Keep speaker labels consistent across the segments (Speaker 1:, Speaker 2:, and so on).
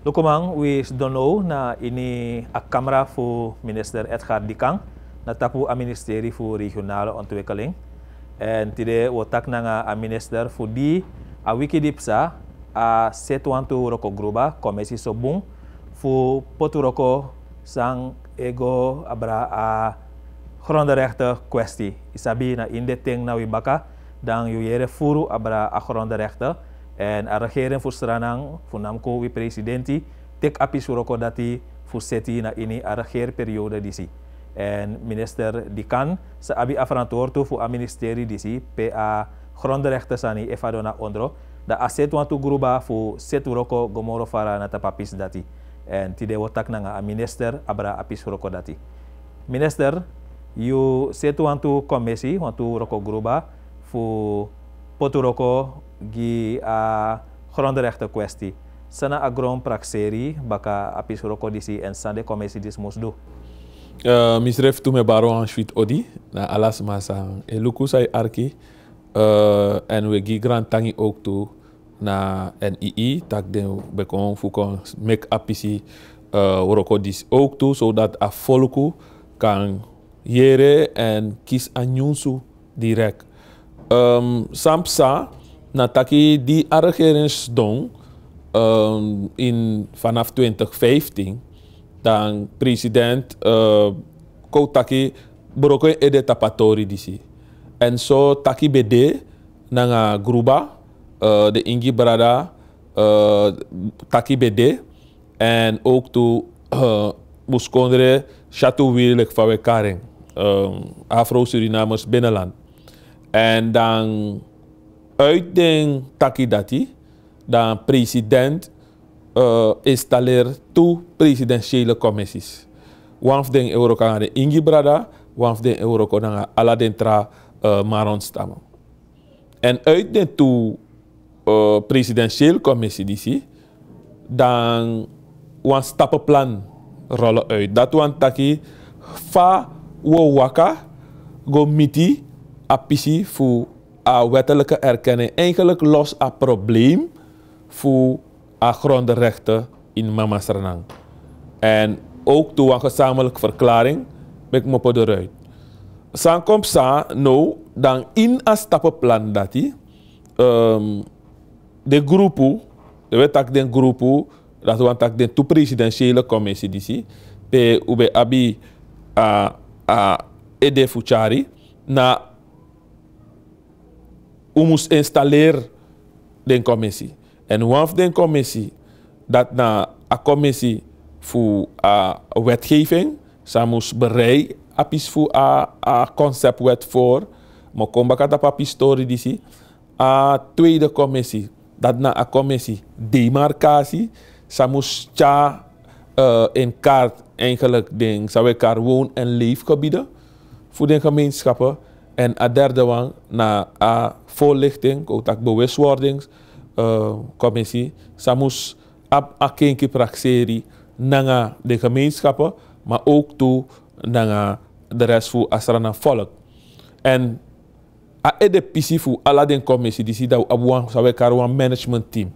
Speaker 1: Lokumang, we don't know na ini a Kamera fu minister Edgar Dikang, na tapu a Ministeri fu Regional ontwikkeling. And tide na nanga a minister fu di a wikidipsa a setuantu roko gruba Komesi sobung fu potu roko sang ego abra a grondenrechten kwestie. Isabi na indeteng na wibaka dan yere furu abra a grondenrechten. En a regering fu stranang fu namko wi presidenti tek api suroko dati fu seti na ini a reger periode si. En minister kan, sa abi afrantortu fu a ministeri si, PA grondrechten sani efadona ondro da a setu wantu gruba fu setu roko gomoro fara na tapapis dati. En tide wotak nanga a minister abra apis roko dati. Minister, you setu wantu komisi wantu roko gruba fu potu roko gi a grondrechten questi Sana a grond
Speaker 2: praxeri baka apis rokodisi en sande dis musdu. mis misref tu me baro en shuit odi na alas masang e luku sai arki uh, en we gi grand tangi oktu, tu na NII tak den bekon fukon make apisi uh, rokodis ok tu so dat a foluku kan yere en kis anyunsu direk. Um, sampsa Nataki die regering um, ehm, in, vanaf 2015, dan president uh, eh, Kotaki Boroko Ede Tapatori disi. En zo so, Taki Bede, Nanga Gruba, uh, de Ingi Brada, uh, eh, Taki Bede, en ook to uh, chateau Chateauwierlijk van Wekaring, um, Afro-Surinamers binnenland. En dan uit uitding takidati, dan president uh, installeer presidentiële commissies. Wanf den euro kan de ingi brada, wanf den euro kan ala den tra uh, En uit den twee uh, eh, presidentiële commissie die dan wan stappenplan rollen uit. Dat wan taki fa wo waka go miti apisi fu a wettelijke erkenning eigenlijk los aan probleem voor a grondrechten in Mama Sranang. En ook door een gezamenlijke verklaring met Mopo de ruit. San komt sa, nou, dan in een stappenplan dat die, um, ehm, de groepen, de wet tak groepen, dat we dat de presidentiële commissie die zie, pe ube abi a a ede fuchari, na we moest installeren de commissie. En hoe den de commissie dat na een commissie voor eh, wetgeving, ze moest bereid apis voor a eh, a eh, conceptwet voor, maar kom back dat papi story A tweede commissie, dat na een commissie demarcatie, ze moest uh, in kaart eigenlijk ding, zou ik haar woon- en leefgebieden voor de gemeenschappen. En a derde wang na a voorlichting, ook dat bewustwordingscommissie, uh, moest ab a kinki praxeri nanga de gemeenschappen, maar ook toe nanga de rest van asrana volk. En a edepisi voor alla den commissie, die ziet dat we sawe management team.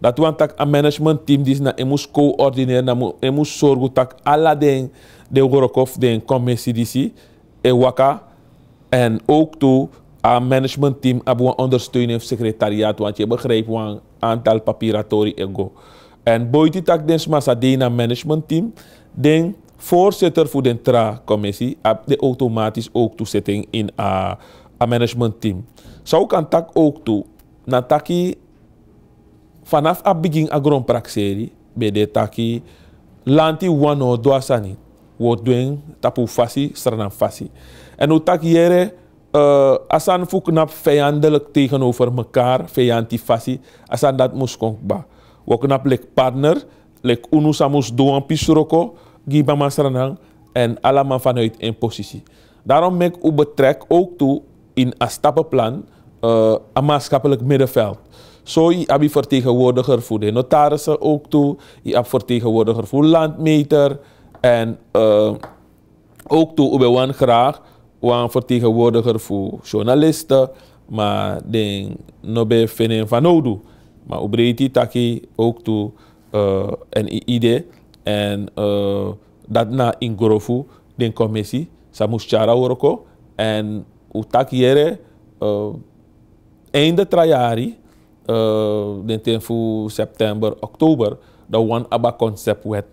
Speaker 2: Dat want tak a management team die is na emus coördineren, na emus zorgen tak alla den de gorokof den commissie die e waka en ook toe aan managementteam hebben we ondersteuning secretariaat, want je begrijpt een aantal en ego. En boyti tak den smasa dena managementteam, den voorzitter voor de tra-commissie, de automatisch ook toezetting in a, a managementteam. Zo kan tak ook toe, na taki vanaf het begin a grondpraxeri, bij de taki lanti wano doasani, wat doen tapu fasi, sranam fasi. En Otakiere uh, eh, als fuknap vijandelijk tegenover elkaar, als asan dat moest konkba. We hebben lek partner, lek unu samus doan pisroko, giba masranang en allemaal vanuit een positie. Daarom mek u betrek ook toe in een stappenplan een eh, maatschappelijk middenveld. Zo je ik vertegenwoordiger voor de notarissen ook toe, je hebt vertegenwoordiger voor landmeter en uh, ook toe, we willen graag wan vertegenwoordiger voor journalisten, maar den nobe fenen van oudu. Maar obreti taki ook toe uh, en idee en uh, dat na ingorofu den commissie, sa muschara oroko en utakiere uh, eh, einde trajari, uh, den ten voor september, oktober, dat one aba concept wet.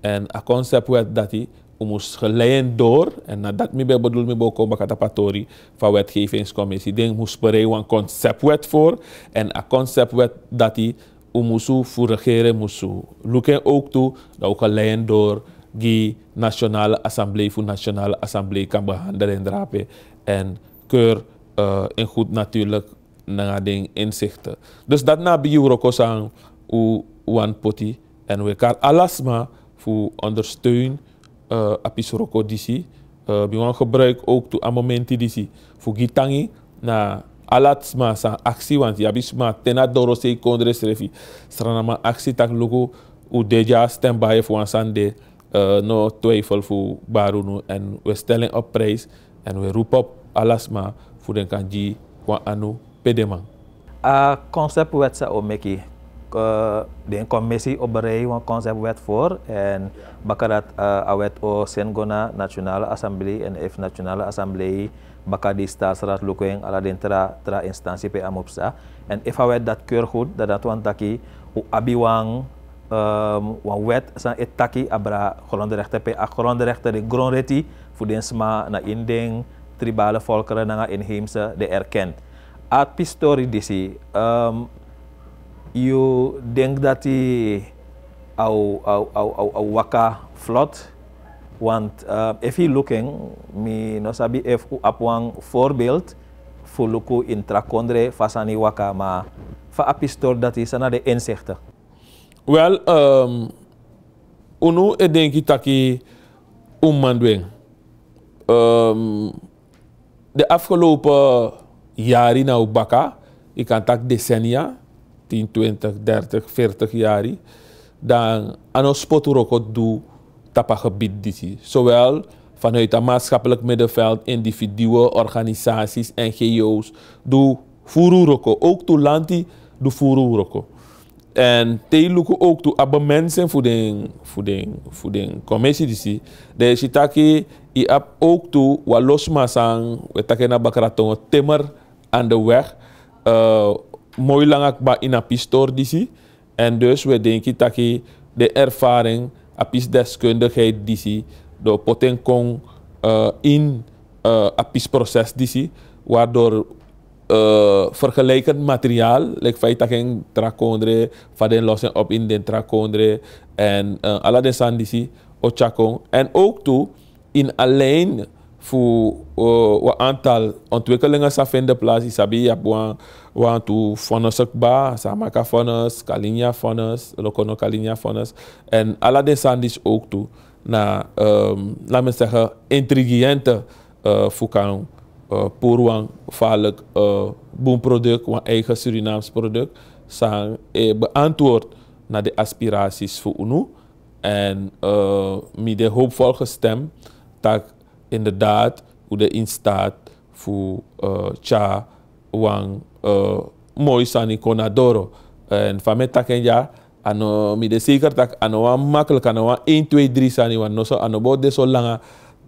Speaker 2: En a concept wet dat die moest geleend door, en nadat ik bedoel me ook op de van wetgevingscommissie, denk moest bereiden een conceptwet voor, en een conceptwet dat die moest voor regeren moest. Luken ook toe dat ook geleid door die nationale assemblée voor nationale assemblée kan behandelen en drapen en keur uh, en goed natuurlijk naar inzichten. Dus dat na bij Eurocos aan hoe poti en we kan alles maar voor ondersteunen uh, api soroko disi uh, eh, bimang wan gebruik ook to amomenti disi Fugi tangi na alat sma sa aksi wanti abi sma tena doro sei kondre Serana ma aksi tak logo u deja standby fu ansan de uh, eh, no twijfel fu baru nu en we stellen up praise en we rupop alat alasma fu den kanji kwa anu A
Speaker 1: Uh, concept wetsa o meki uh, de commissie op berei een conceptwet voor. En bakarat uh, awet o sengona nationale Assemblée en F nationale Assemblée baka di staatsraad lukuing ala den tra, tra instantie pe amopsa. En if awet dat keur goed, dat dat wan taki u abiwang um, wan wet san et taki abra grondrechten pe a grondrechten de grondreti voor den sma na inding tribale volkeren na inheemse de erkent. At pistori disi, um, you denkt dat hij au, au, au, au, waka Want uh, if he looking, me no sabi if apwang voorbeeld fuluku in trakondre fasani waka
Speaker 2: ma fa apistor dat is na de inzichten. Wel, um, unu e denki taki ummandweng. Um, ehm, de afgelopen jaren nou baka, ik kan tak decennia, 10, 20, 30, 40 jaar, dan aan ons spot do doe gebied dit. Zowel vanuit het maatschappelijk middenveld, individuen, organisaties, NGO's, doe voeruroko. Ook toe lanti doe voeruroko. En teluku ook toe abbe mensen voor de, voor de, voor de commissie dit. De shitaki i ab ook toe walos sang, we takken na timmer aan de weg. Uh, mooi lang ba in een pistoor En dus we denken dat de ervaring, apis deskundigheid disi, de potenkong eh, in uh, eh, proces disi, waardoor uh, vergelijkend materiaal, like feit dat geen trakondre, van lossen op in den trakondre en uh, alla den En ook toe in alleen voor uh, eh, een aantal ontwikkelingen dat vinden plaats. Ik heb je want to fonus ook ba, Samaka fonus, Kalinja fonus, Lokono Kalinja fonus. En alle deze is ook toe naar, um, ehm, laat me zeggen, intrigerende, uh, eh, voor kan uh, eh, voorwang vaarlijk uh, boomproduct, een eigen Surinaams product, zijn eh, beantwoord naar de aspiraties voor UNO. En uh, met de hoopvolle stem, dat inderdaad ude instat fu uh, eh, cha wang uh, eh, moi sani konadoro en fame taken ja ano mi de zeker dat ano makkelijk 1 2 3 sani wan no so ano zo lang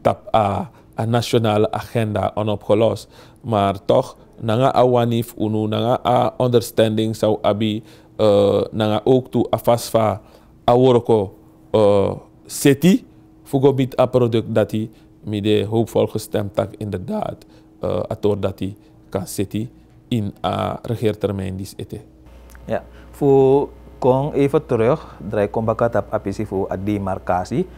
Speaker 2: tap a a nationale agenda onopgelost maar toch nanga a wanif unu nanga a understanding sau abi uh, nanga ook tu a fasfa a woroko uh, seti fugo bit a product dati mide hoopvol gestemd eh, dat inderdaad uh, ator dat hij kan zitten in a eh, regeertermijn die ete.
Speaker 1: Ja, voor kong even terug, draai kombakat op apisi voor a demarcatie.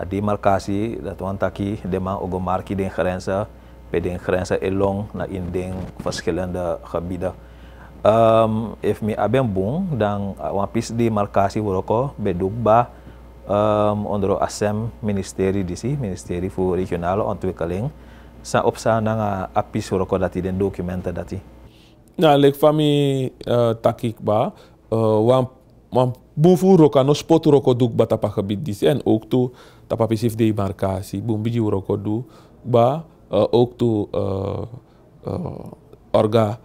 Speaker 1: A demarcatie dat want taki dema ogo marki den grenzen, bij den grenzen elong na in den verschillende gebieden. Um, if mi aben bung dan eh, wan pis demarcatie woroko bedukba um, ehm, onder ASEM ministeri disi, ministerie voor regionale ontwikkeling, e sa opsa sa nanga api ko dati den dokumenta dati.
Speaker 2: Na lek fami uh, eh, takik ba, uh, wan, wan bufu roka no spot roko duk ba tapa kabit disi en oktu tapa pisif demarkasi, bum biji roko du ba uh, eh, ook uh, uh, orga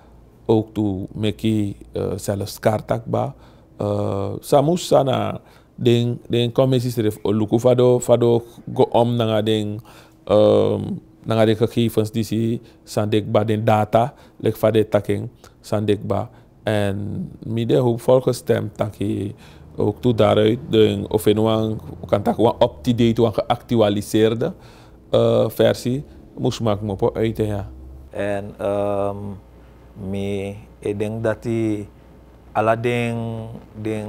Speaker 2: oktu meki uh, selos kartak ba. Uh, samus sana den den commissie sref oluku fado fado go om nanga den um, nanga de gegevens die si sandekba den data lek fade sandek ba en mide hoop volgestemd tanki ook toe daaruit de of in nou een kan tak een up-to-date een geactualiseerde uh, versie moest maken op uit ja
Speaker 1: en um, me ik denk dat die alle ding ding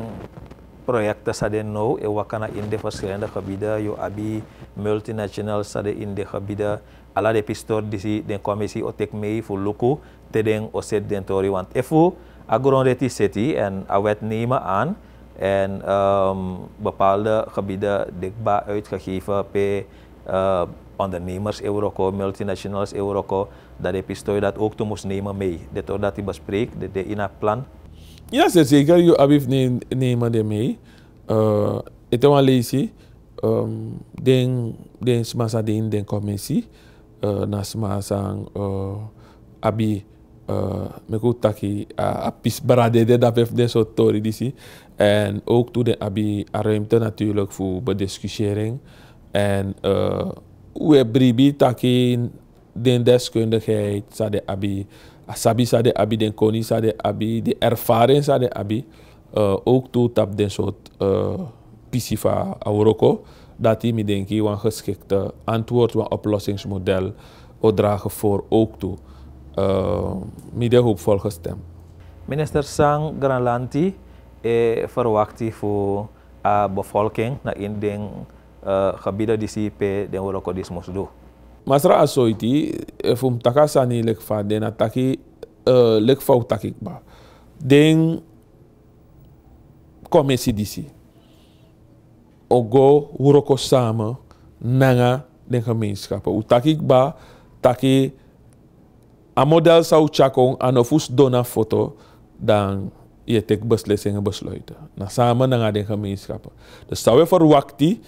Speaker 1: nu en no e in de verschillende gebieden yo abi multinational in inde gebieden alle de pistor disi de commissie otek mei fu luku tedeng te den tori want efu agrondeti city en awet nemen aan en um, bepaalde gebieden dikba uitgegeven per uh, eh, ondernemers Euroco, multinationals Euroco, dat de pistool dat ook te moest nemen mee. Dit dat hij bespreek de, de in
Speaker 2: plan ja, ze zeker. Je hebt ne nemen ermee. mee, eh, het is alleen hier, den den semasa den den komisi uh, eh, na semasa uh, eh, abi uh, meku taki uh, apis brade de dat heeft den disi en ook toe den abi ruimte natuurlijk voor bediscussiëring en uh, we bribi taki den deskundigheid sa de abi Sabi sa de abi den koni sa de abi, de ervaring sa de abi. Uh, ook toe tap den soort uh, pisifa auroko. Dat hij me denk ik een geschikte antwoord, een oplossingsmodel dragen voor ook toe. Uh, hoop hoopvol hem.
Speaker 1: Minister Sang Granlanti eh, verwacht voor de bevolking
Speaker 2: naar in de gebieden die CIP de Eurocodismus doet. Masra asoiti eh, fum takasa sani lekfa den ataki uh, lekfa utakikba ba. Den si disi. Ogo wuroko sama nanga den gemeenschappen. kapa ba taki amodel sau chakong anofus dona foto dan ye tek bus e loita Na sama nanga den gemeenschappen. de sawe for wakti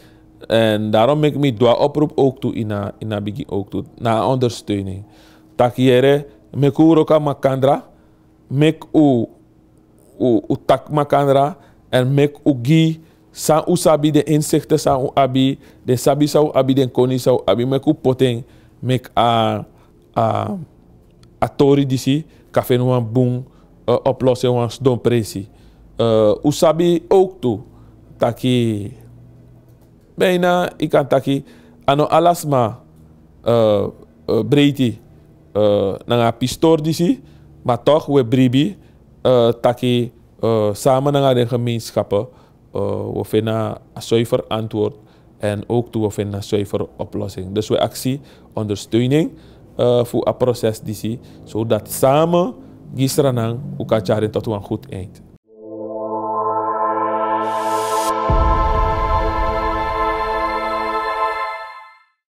Speaker 2: En daarom maak ik dua oproep ook toe ina ina bigi ook toe na ondersteuning. Takiere meku roka makandra, mek u u u tak makandra en mek u gi san u sabi de inzichten san u abi de sabi sa u abi den koni sa u abi mek u poten mek a a a tori disi kafe no wan bun uh, e, oplossen nou wan sdon presi. Uh, e, u sabi ook toe taki bijna, ik kan taki, ano alasma uh, breiti, uh, nanga pistor disi, maar toch we bribi, uh, taki samen naar de gemeenschappen, uh, we vinden een zuiver antwoord en ook toe we vinden een zuiver oplossing. Dus we actie, ondersteuning voor een proces disi, zodat samen, gisteranang, we kunnen tot een goed eind.